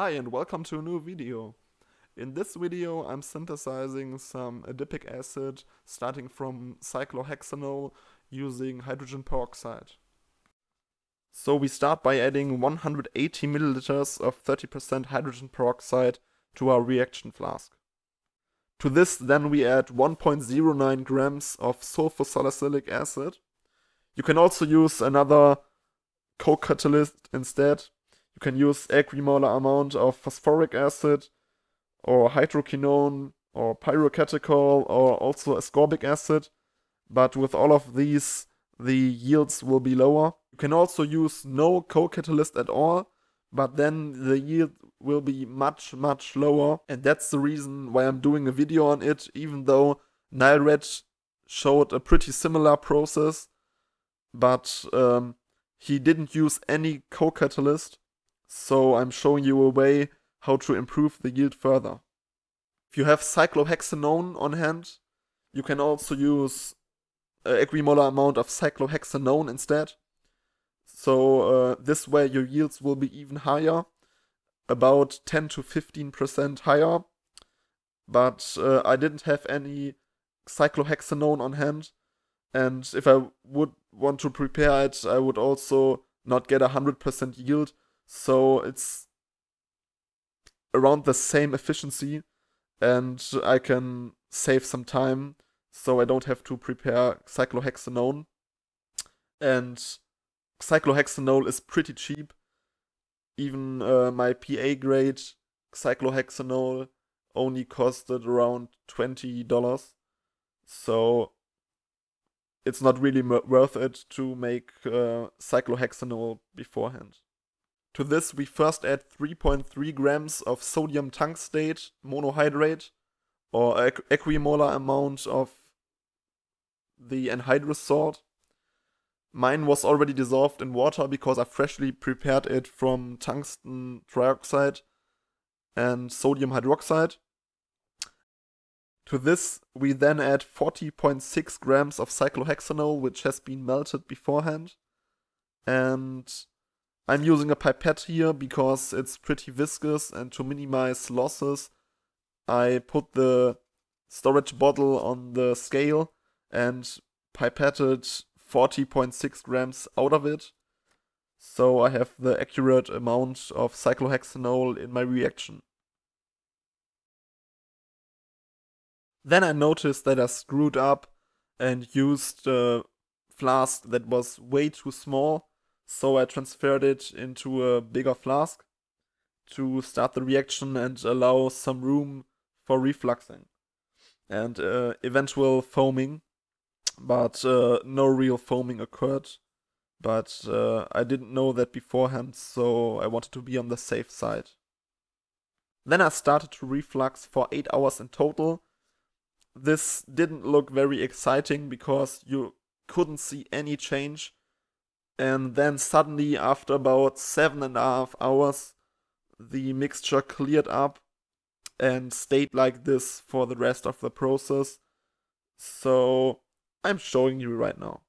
Hi and welcome to a new video. In this video I'm synthesizing some adipic acid starting from cyclohexanol using hydrogen peroxide. So we start by adding 180 milliliters of 30% hydrogen peroxide to our reaction flask. To this then we add 1.09 grams of sulfur salicylic acid. You can also use another co-catalyst instead you can use a equimolar amount of phosphoric acid or hydroquinone or pyrocatechol or also ascorbic acid, but with all of these the yields will be lower. You can also use no co-catalyst at all, but then the yield will be much much lower and that's the reason why I'm doing a video on it even though Nilred showed a pretty similar process but um, he didn't use any co-catalyst so I'm showing you a way how to improve the yield further. If you have cyclohexanone on hand, you can also use a uh, equimolar amount of cyclohexanone instead. So uh, this way your yields will be even higher, about 10 to 15% higher. But uh, I didn't have any cyclohexanone on hand. And if I would want to prepare it, I would also not get a 100% yield, so it's around the same efficiency and I can save some time so I don't have to prepare cyclohexanone. And cyclohexanol is pretty cheap. Even uh, my PA grade cyclohexanol only costed around $20. So it's not really worth it to make uh, cyclohexanol beforehand. To this we first add 3.3 grams of sodium tungstate monohydrate or equimolar amount of the anhydrous salt. Mine was already dissolved in water because I freshly prepared it from tungsten trioxide and sodium hydroxide. To this, we then add 40.6 grams of cyclohexanol, which has been melted beforehand, and I'm using a pipette here because it's pretty viscous and to minimize losses I put the storage bottle on the scale and pipetted 40.6 grams out of it. So I have the accurate amount of cyclohexanol in my reaction. Then I noticed that I screwed up and used a flask that was way too small so I transferred it into a bigger flask to start the reaction and allow some room for refluxing and uh, eventual foaming, but uh, no real foaming occurred. But uh, I didn't know that beforehand, so I wanted to be on the safe side. Then I started to reflux for 8 hours in total. This didn't look very exciting because you couldn't see any change and then suddenly after about seven and a half hours the mixture cleared up and stayed like this for the rest of the process so i'm showing you right now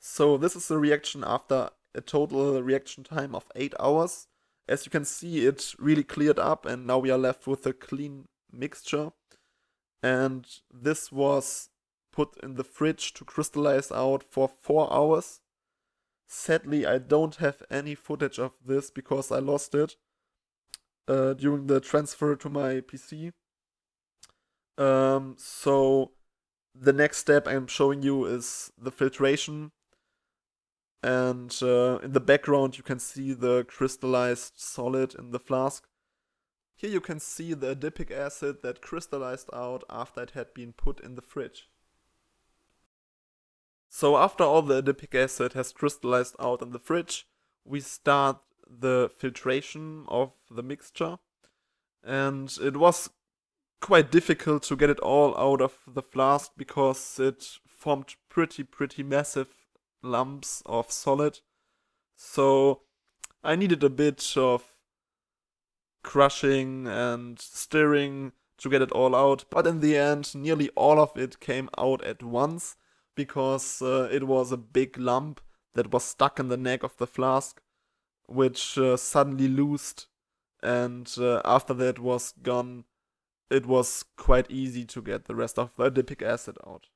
so this is the reaction after a total reaction time of 8 hours as you can see it really cleared up and now we are left with a clean mixture and this was put in the fridge to crystallize out for 4 hours Sadly, I don't have any footage of this because I lost it uh, during the transfer to my PC. Um, so the next step I'm showing you is the filtration. And uh, in the background you can see the crystallized solid in the flask. Here you can see the adipic acid that crystallized out after it had been put in the fridge. So after all the adipic acid has crystallized out in the fridge, we start the filtration of the mixture. And it was quite difficult to get it all out of the flask because it formed pretty, pretty massive lumps of solid. So I needed a bit of crushing and stirring to get it all out. But in the end, nearly all of it came out at once because uh, it was a big lump that was stuck in the neck of the flask, which uh, suddenly loosed, and uh, after that was gone, it was quite easy to get the rest of the adipic acid out.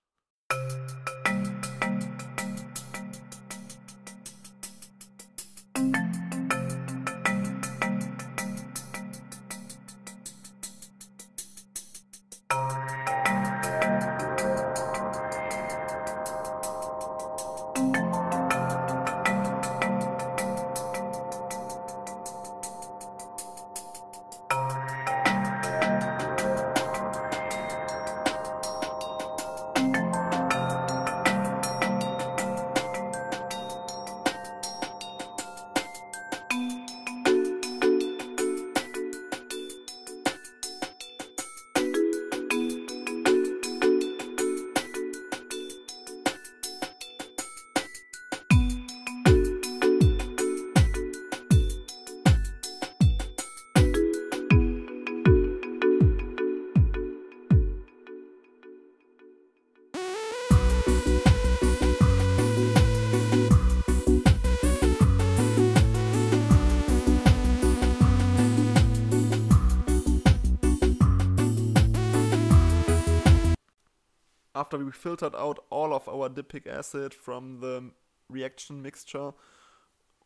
after we filtered out all of our dipic acid from the reaction mixture,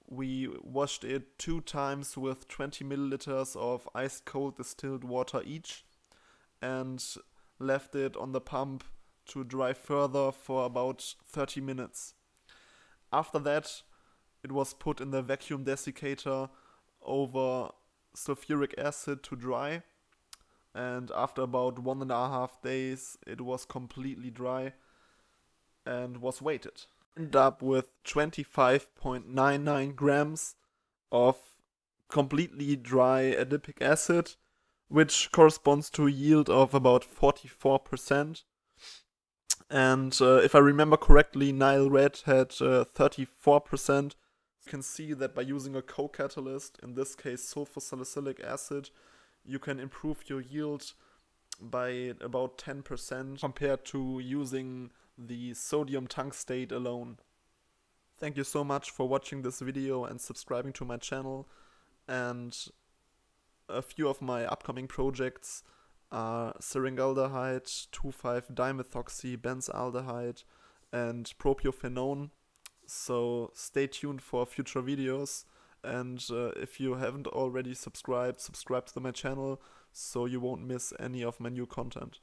we washed it two times with 20 milliliters of ice cold distilled water each and left it on the pump to dry further for about 30 minutes. After that, it was put in the vacuum desiccator over sulfuric acid to dry and after about one and a half days, it was completely dry and was weighted. End up with 25.99 grams of completely dry adipic acid, which corresponds to a yield of about 44%. And uh, if I remember correctly, Nile Red had uh, 34%. You can see that by using a co catalyst, in this case sulfur salicylic acid, you can improve your yield by about 10% compared to using the sodium tungstate alone. Thank you so much for watching this video and subscribing to my channel and a few of my upcoming projects are syringaldehyde, 2,5-dimethoxy, benzaldehyde and propiophenone. So stay tuned for future videos. And uh, if you haven't already subscribed, subscribe to my channel so you won't miss any of my new content.